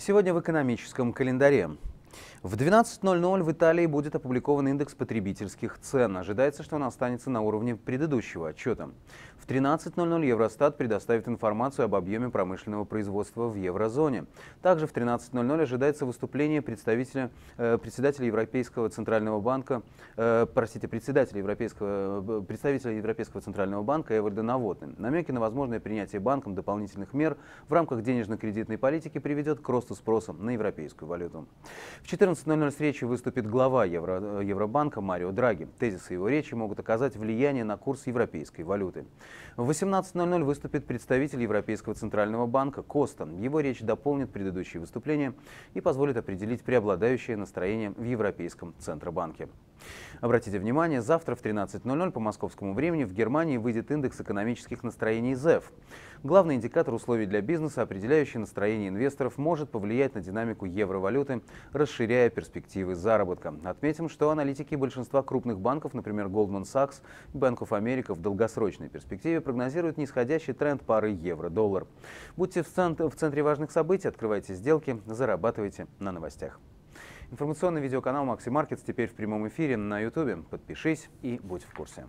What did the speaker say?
Сегодня в экономическом календаре. В 12.00 в Италии будет опубликован индекс потребительских цен. Ожидается, что он останется на уровне предыдущего отчета. В 13.00 Евростат предоставит информацию об объеме промышленного производства в еврозоне. Также в 13.00 ожидается выступление представителя, э, председателя Европейского центрального банка, э, простите, председателя Европейского, э, представителя Европейского центрального банка Эвальда Навотны. Намеки на возможное принятие банком дополнительных мер в рамках денежно-кредитной политики приведет к росту спроса на европейскую валюту. В в 14.00 с выступит глава Евро, э, Евробанка Марио Драги. Тезисы его речи могут оказать влияние на курс европейской валюты. В 18.00 выступит представитель Европейского центрального банка Коста. Его речь дополнит предыдущие выступления и позволит определить преобладающее настроение в Европейском центробанке. Обратите внимание, завтра в 13.00 по московскому времени в Германии выйдет индекс экономических настроений ЗЭФ. Главный индикатор условий для бизнеса, определяющий настроение инвесторов, может повлиять на динамику евровалюты, расширяя перспективы заработка. Отметим, что аналитики большинства крупных банков, например, Goldman Sachs и Bank of America, в долгосрочной перспективе прогнозируют нисходящий тренд пары евро-доллар. Будьте в центре важных событий, открывайте сделки, зарабатывайте на новостях. Информационный видеоканал Макси Маркетс теперь в прямом эфире на YouTube. Подпишись и будь в курсе.